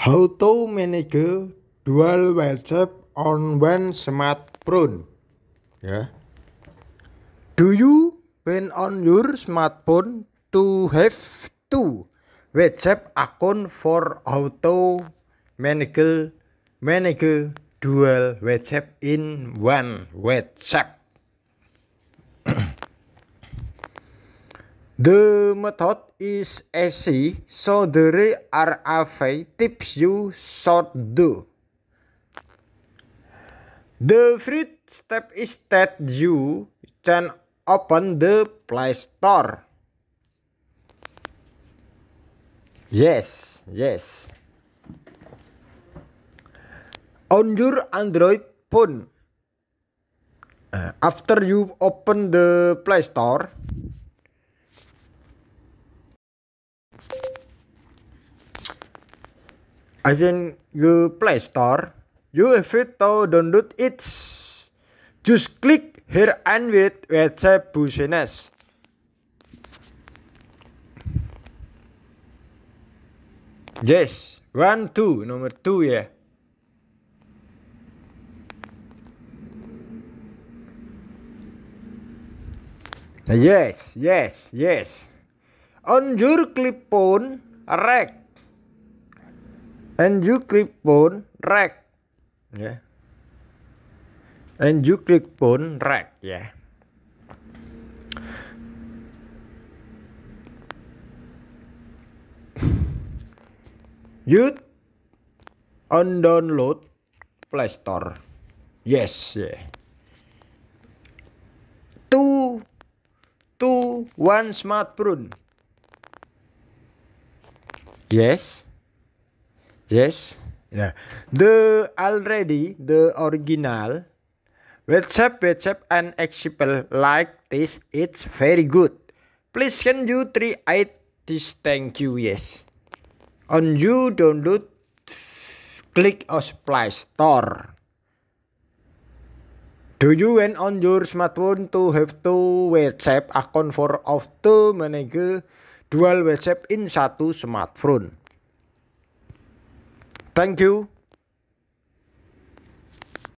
How to manage dual WhatsApp on one smartphone. Ya. Yeah. Do you when on your smartphone to have two WhatsApp account for how to manage manage dual WhatsApp in one WhatsApp? The method is easy, so the are tips you should do. The first step is that you can open the Play Store. Yes, yes. On your Android phone, uh, after you open the Play Store, as in you play store you have to download it just click here and with website business yes one two number two ya yeah. Yes, yes, yes. On your clip phone, rack And you click Enjukripun rack Ya. pun rack, ya. You on download Play Store. Yes, yeah. Two, two, one smartphone, Yes. Yes. Yeah. The already the original WhatsApp WhatsApp and example like this it's very good. Please can you three this. thank you yes. On you download click or Play Store. Do you want on your smartphone to have to WhatsApp account for of to manage dual WhatsApp in satu smartphone? Thank you.